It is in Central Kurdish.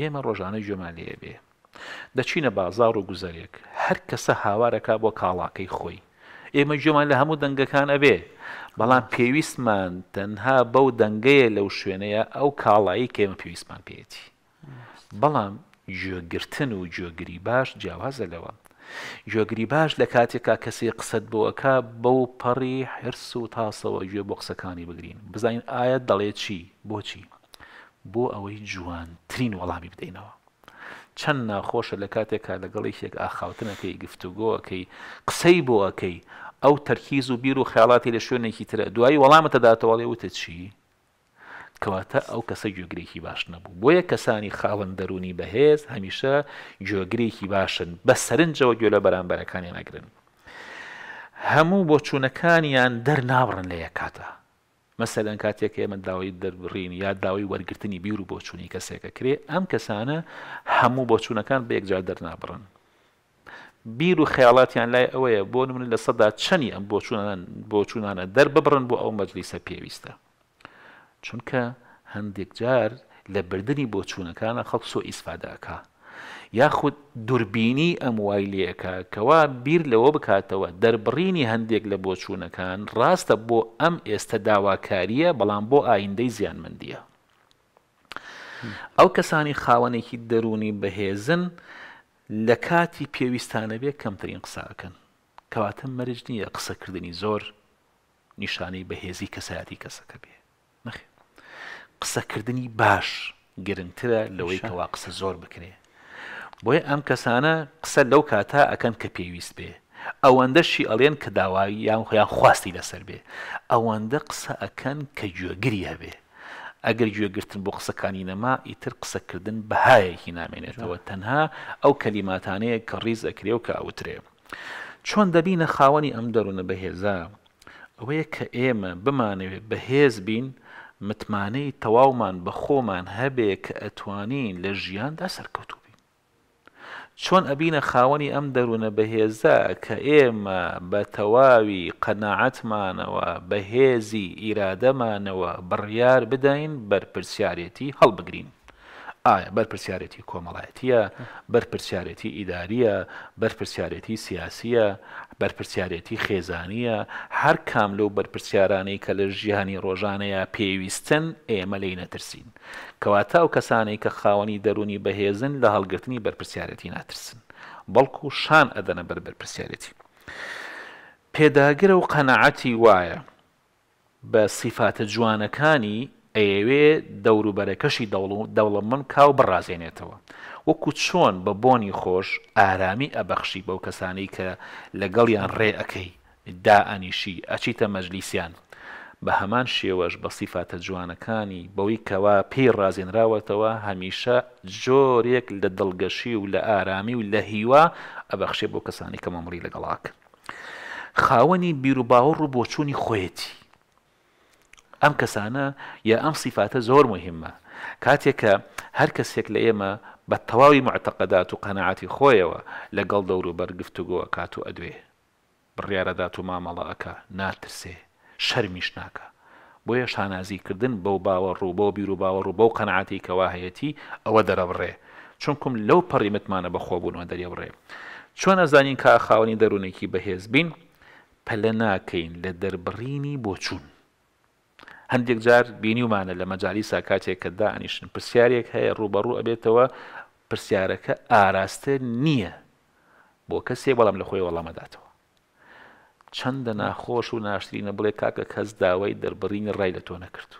ئێمە ڕۆژانە ژێمان لێ بێ دەچینە بازار و گوزەرێک هەر کەسە هاوارەکە بۆ کاڵاکەی خۆی ئێمە جۆمان لە هەموو دەنگەکان ئەبێ بەڵام پێویستمان تەنها بەو دەنگەیە لەو شوێنەیە ئەو کاڵایی کێمە پێویستمان پێێتی بەڵام گوێگرتن و گوێگری باش جیاوازە لەوە گوێگری باش لە کاتێکا کەسی قسەت بۆەکە بەو پەڕی حرس و تاسەوە گوێ بۆ قسەکانی بگرین بزانین ئاەت دەڵێ چی بۆچی بۆ ئەوەی جوانترین وەڵامی بدەینەوە چەند ناخۆشە لە کاتێکا لەگەڵیشێک ئاخاوتنەکەی گفتوگۆەکەی قسەی بۆەکەی ئەو تەرکیز و بیر و خیاڵاتی لە شوێنێکی ترە دوایی وەڵامەتە داتەواڵێ وتە چی؟ کەواتە ئەو کەسە گوێگرێکی باش نەبوو بۆیە کەسانی خاوەن دەرونی بەهێز هەمیشە گوێگرێکی باشن بە سەرنجەوە گوێ لە بەرامبەرەکانی نەگرن هەموو بۆ چوونەکانیان دەرناوڕن لە یەکاتە مەسەلەن کاتێک ئێمە داوای دەربڕین یا داوای وەرگرتنی بیر و بۆچوونی کەسێکە کرێ ئەم کەسانە هەموو بۆچوونەکان بە یەکجار دەرنابڕن بیر و خیاڵاتیان لای ئەوەیە بۆ من لە سەدا چەنی ئەم بۆچوونان بۆچوونانە دەر ببڕن بۆ ئەو مەجلیسە پێویستە چونکە هەندێک جار لە بردننی بۆچوونەکانە خەڵک سۆ ئیسفادەکە یاخود دوربینی ئەموایلەکە کەوا بیر لەوە بکاتەوە دەربڕینی هەندێک لە بۆچوونەکان ڕاستە بۆ ئەم ئێستا داواکاریە بەڵام بۆ ئایندەی زیانمەندیە. ئەو کەسانی خاوەنێکی دەرونی بەهێزن لە کاتی پێویستانە بێ کەمترین قساکەن کەواتە مەرج نییە قسەکردنی زۆر نیشانەی بەهێزی کەسایەتی کەسەکە بێ قسەکردنی باش گرنگترە لەوەی کەوا قسە زۆر بکرێ بۆیە ئەم کەسانە قسە لەو کاتا ئەکەن کە پێویست بێ ئەوەندەشی ئەڵێن کە داوایی یان خۆیان خواستی لەسەر بێ ئەوەندە قسە ئەکەن کە گوێگری هەبێ ئەگەر گوێگرتن بۆ قسەکانی نەما ئیتر قسەکردن بەهایەکی نامێنێتەوە تەنها ئەو کەلیماتانەیە کە ڕیز ئەکرێ و کە ئەوترێ چۆن دەبینە خاوەنی ئەم دەروونە بەهێزا ئەوەیە کە ئێمە بمانەوێت بەهێز بین متمانەی تەواومان بە خۆمان هەبێ کە ئەتوانین لە ژیاندا سەرکەوتو چۆن ئەبینە خاوەنی ئەم دەروونە بەهێزە کە ئێمە بە تەواوی قەناعەتمانەوە بەهێزی ئیرادەمانەوە بڕیار بدەین بەرپرسیارەتی هەڵبگرین ئایا بەرپسیارەتی کۆمەڵایەتیە بەرپسیارەتی ئیداریە بەرپسیارەتی سیاسیە بەرپسیارەتی خێزانیە هەر کام لەو بەرپسیارانەی کە لە ژیانی ڕۆژانەیە پێویستن ئێمە لی نەترسین کەواتە و کەسانەی کە خاوەنی دەرونی بەهێزن لە هەڵگرتنی بەرپسیارەتی ناترسن بەڵکو و شان ئەدەنە بەر بەرپسیارەتی پێداگرە و قەنەعەتی وایە بە سیفاتە جوانەکانی ئەیەوێ دەوروبەرەکەشی دەوڵەمەند کاو بڕازێنێتەوە وەکو چۆن بە بۆنی خۆش ئارامی ئەبەخشی بەو کەسانی کە لەگەڵیان ڕێ ئەەکەی دائنیشی ئەچیتە مەجلیسیان بە هەمان شێوەش بە سیفاتە جوانەکانی بەوەی کەوا پێی ڕازێنراوەتەوە هەمیشە جۆرێک لە دڵگەشی و لە ئارامی و لە هیوا ئەبەخشێ بۆ کەسانی کە مەمری لەگەڵاک خاوەنی بیرروباوە ڕوو بۆ چووی خۆیەتی ئەم کەسانە یا ئەم سیفاتە زۆر مهمە کاتێک کە هەر کەسێک لە ئێمە بە تەواوی معتەقەدات و قەنەعاتی خۆیەوە لەگەڵ دەور و بەرگفتوگووە کات و ئەدوێ بڕیارەدات و مامەڵە ئەکە ناترسێ شەرمیش ناکە بۆیە شانازیکردن بەو باوە ڕووبە و بیر و باوە ڕووبە و قەنعاتی کەواهەتی ئەوە دەرەبڕێ چونکم لەو پەڕیمتمانە بەخۆبوونەوە دەریێبڕێ چۆن ئەزانین کا خاوەنی دەروونێکی بەهێز بین پەلە ناکەین لە دەربڕینی بۆ چوون هەندێک جار بینیومانە لە مەجای ساکاتێک کە دانیشن پرسیارێک هەیە ڕوبەڕوو ئەبێتەوە پرسیارەکە ئاراستە نییە بۆ کەسێ بەڵام لە خۆی وەڵامەداتەوە چەندە ناخۆش و ناشرینە بڵێ کاکە کەس داوای دەربڕینی ڕای لە تۆ نەکردو.